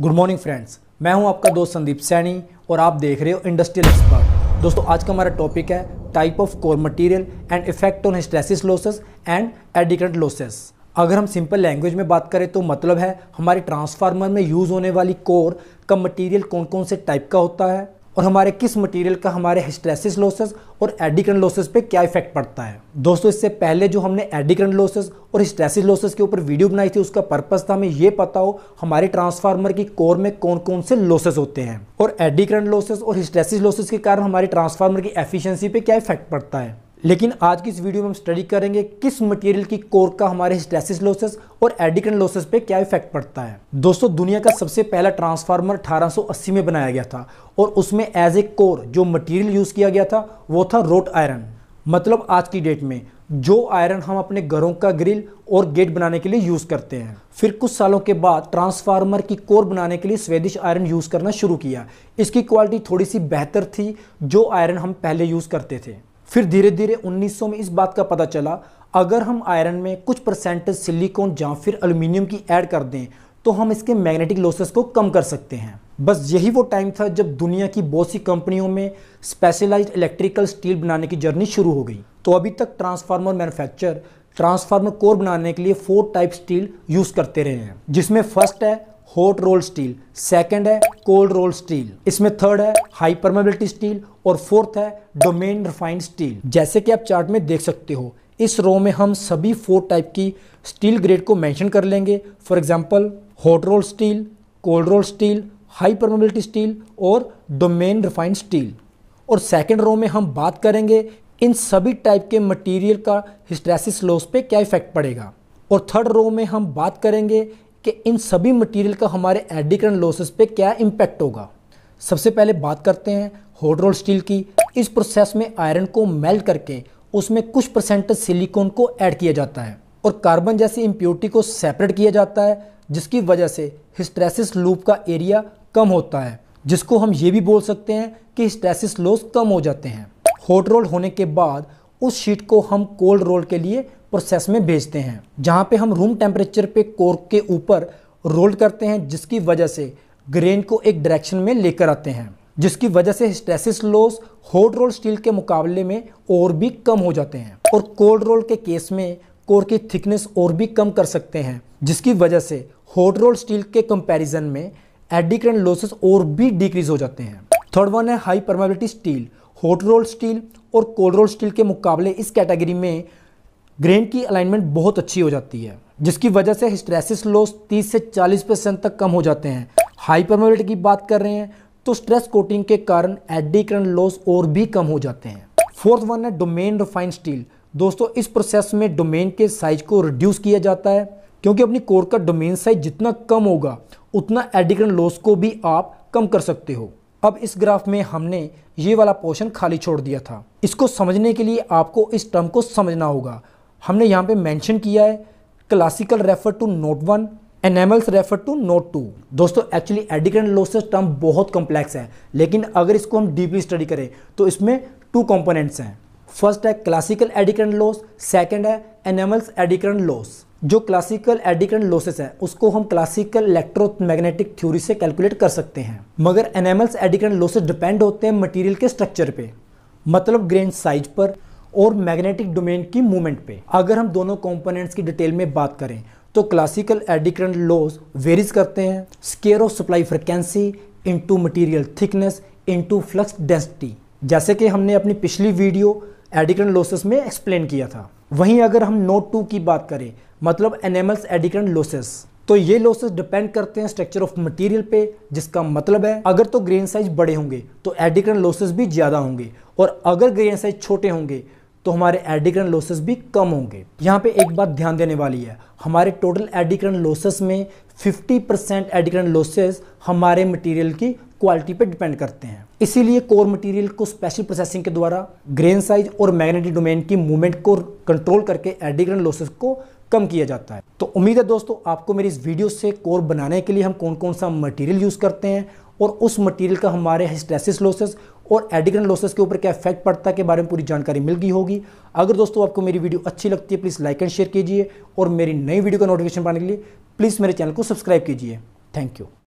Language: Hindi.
गुड मॉर्निंग फ्रेंड्स मैं हूं आपका दोस्त संदीप सैनी और आप देख रहे हो इंडस्ट्रियल एक्सपर्ट दोस्तों आज का हमारा टॉपिक है type of core material and effect on hysteresis losses and eddy current losses अगर हम सिंपल लैंग्वेज में बात करें तो मतलब है हमारे ट्रांसफार्मर में यूज़ होने वाली कोर का मटीरियल कौन कौन से टाइप का होता है और हमारे किस मटेरियल का हमारे हिस्ट्रेसिस लॉसेस और एडिकरण लॉसेस पे क्या इफेक्ट पड़ता है दोस्तों इससे पहले जो हमने एडिक्रंट लॉसेस और हिस्ट्रेसिस लॉसेस के ऊपर वीडियो बनाई थी उसका पर्पस था हमें ये पता हो हमारे ट्रांसफार्मर की कोर में कौन कौन से लॉसेस होते हैं और एडिक्रंट लॉसेस और हिस्ट्रेसिस लॉसेस के कारण हमारे ट्रांसफार्मर की एफिशियंसी पे क्या इफेक्ट पड़ता है लेकिन आज की इस वीडियो में हम स्टडी करेंगे किस मटेरियल की कोर का हमारे हिस्टेसिस लॉसेस और एडिकन लॉसेस पे क्या इफेक्ट पड़ता है दोस्तों दुनिया का सबसे पहला ट्रांसफार्मर 1880 में बनाया गया था और उसमें एज ए कोर जो मटेरियल यूज़ किया गया था वो था रोट आयरन मतलब आज की डेट में जो आयरन हम अपने घरों का ग्रिल और गेट बनाने के लिए यूज़ करते हैं फिर कुछ सालों के बाद ट्रांसफार्मर की कोर बनाने के लिए स्वेदिश आयरन यूज़ करना शुरू किया इसकी क्वालिटी थोड़ी सी बेहतर थी जो आयरन हम पहले यूज़ करते थे फिर धीरे धीरे 1900 में इस बात का पता चला अगर हम आयरन में कुछ परसेंट सिलिकॉन या फिर अल्यूमिनियम की ऐड कर दें तो हम इसके मैग्नेटिक लॉसेस को कम कर सकते हैं बस यही वो टाइम था जब दुनिया की बहुत सी कंपनियों में स्पेशलाइज्ड इलेक्ट्रिकल स्टील बनाने की जर्नी शुरू हो गई तो अभी तक ट्रांसफार्मर मैन्युफैक्चर ट्रांसफार्मर कोर बनाने के लिए फोर टाइप स्टील यूज़ करते रहे हैं जिसमें फर्स्ट है हॉट रोल स्टील सेकंड है कोल्ड रोल स्टील इसमें थर्ड है हाई परमेबिलिटी स्टील और फोर्थ है डोमेन रिफाइंड स्टील जैसे कि आप चार्ट में देख सकते हो इस रो में हम सभी फोर टाइप की स्टील ग्रेड को मेंशन कर लेंगे for example hot roll steel cold roll steel high permeability steel और डोमेन रिफाइंड स्टील और सेकेंड रो में हम बात करेंगे इन सभी टाइप के मटीरियल का हिस्ट्रेसिस लॉस पे क्या इफेक्ट पड़ेगा और थर्ड रो में हम बात करेंगे कि इन सभी मटेरियल का हमारे एडी करंट लॉसेस पे क्या इम्पैक्ट होगा सबसे पहले बात करते हैं हॉट रोल स्टील की इस प्रोसेस में आयरन को मेल्ट करके उसमें कुछ परसेंट सिलिकॉन को ऐड किया जाता है और कार्बन जैसी इम्प्योरिटी को सेपरेट किया जाता है जिसकी वजह से हिस्ट्रेसिस लूप का एरिया कम होता है जिसको हम ये भी बोल सकते हैं कि हिस्ट्रेसिस लॉस कम हो जाते हैं हॉट रोल होने के बाद उस शीट को हम कोल्ड रोल के लिए प्रोसेस में भेजते हैं जहाँ पे हम रूम टेम्परेचर पे कोर्क के ऊपर रोल करते हैं जिसकी वजह से ग्रेन को एक डायरेक्शन में लेकर आते हैं जिसकी वजह से hysteresis loss hot roll steel के मुकाबले में और भी कम हो जाते हैं और कोल्ड रोल के केस में कोर की थिकनेस और भी कम कर सकते हैं जिसकी वजह से होट रोल स्टील के कंपैरिजन में एडिक्रेन लॉसेस और भी डिक्रीज हो जाते हैं थर्ड वन है high permeability steel hot roll steel और कोल्ड रोल स्टील के मुकाबले इस कैटेगरी में ग्रेन की अलाइनमेंट बहुत अच्छी हो जाती है जिसकी वजह से हिस्ट्रेसिस लॉस 30 से 40 परसेंट तक कम हो जाते हैं हाई परमोबिलिटी की बात कर रहे हैं तो स्ट्रेस कोटिंग के कारण एडी लॉस और भी कम हो जाते हैं फोर्थ वन है डोमेन रिफाइन स्टील दोस्तों इस प्रोसेस में डोमेन के साइज को रिड्यूस किया जाता है क्योंकि अपनी कोर का डोमेन साइज जितना कम होगा उतना एडिकरण लॉस को भी आप कम कर सकते हो अब इस ग्राफ में हमने ये वाला पोर्शन खाली छोड़ दिया था इसको समझने के लिए आपको इस टर्म को समझना होगा हमने यहाँ पे मेंशन किया है classical refer to note one anomalous refer to note two दोस्तों एक्चुअली एडिकेंट लोसेस टर्म बहुत कॉम्प्लेक्स है लेकिन अगर इसको हम डीपली स्टडी करें तो इसमें टू कॉम्पोनेंट्स हैं फर्स्ट है क्लासिकल एडिकेंट लोस सेकेंड है एनेमल्स एडिकेंट लोस जो क्लासिकल एडिकेंट लोसेस है उसको हम क्लासिकल इलेक्ट्रोमैग्नेटिक थ्योरी से कैलकुलेट कर सकते हैं मगर एनेमल्स एडिकेंट लोसेस डिपेंड होते हैं मटेरियल के स्ट्रक्चर पे मतलब ग्रेन साइज पर और मैग्नेटिक डोमेन की मूवमेंट पे अगर हम दोनों कंपोनेंट्स की डिटेल में बात करें तो क्लासिकल एडिक्रन लॉज वेरीज करते हैं square of supply frequency into material thickness into flux density जैसे कि हमने अपनी पिछली वीडियो एडिक्रन लॉसेस में एक्सप्लेन किया था वहीं अगर हम नोट टू की बात करें मतलब एनिमल्स एडिक्रन लॉसेस तो ये लॉसेस डिपेंड करते हैं स्ट्रक्चर ऑफ मटेरियल पे जिसका मतलब है अगर तो ग्रेन साइज बड़े होंगे तो एडिक्रन लॉसेस भी ज़्यादा होंगे और अगर ग्रेन साइज छोटे होंगे तो हमारे एडी करंट लॉसेस भी कम होंगे यहाँ पे एक बात ध्यान देने वाली है हमारे टोटल एडी करंट लॉसेस में 50 परसेंट एडी करंट लॉसेस हमारे मटेरियल की क्वालिटी पे डिपेंड करते हैं इसीलिए कोर मटेरियल को स्पेशल प्रोसेसिंग के द्वारा ग्रेन साइज और मैग्नेटिक डोमेन की मूवमेंट को कंट्रोल करके एडी करंट लॉसेस को कम किया जाता है तो उम्मीद है दोस्तों आपको मेरी इस वीडियो से कोर बनाने के लिए हम कौन कौन सा मटेरियल यूज़ करते हैं और उस मटेरियल का हमारे हिस्ट्रेसिस लॉसेस और एडिग्रन लॉसेस के ऊपर क्या इफेक्ट पड़ता है के बारे में पूरी जानकारी मिल गई होगी अगर दोस्तों आपको मेरी वीडियो अच्छी लगती है प्लीज़ लाइक एंड शेयर कीजिए और मेरी नई वीडियो का नोटिफिकेशन पाने के लिए प्लीज़ मेरे चैनल को सब्सक्राइब कीजिए थैंक यू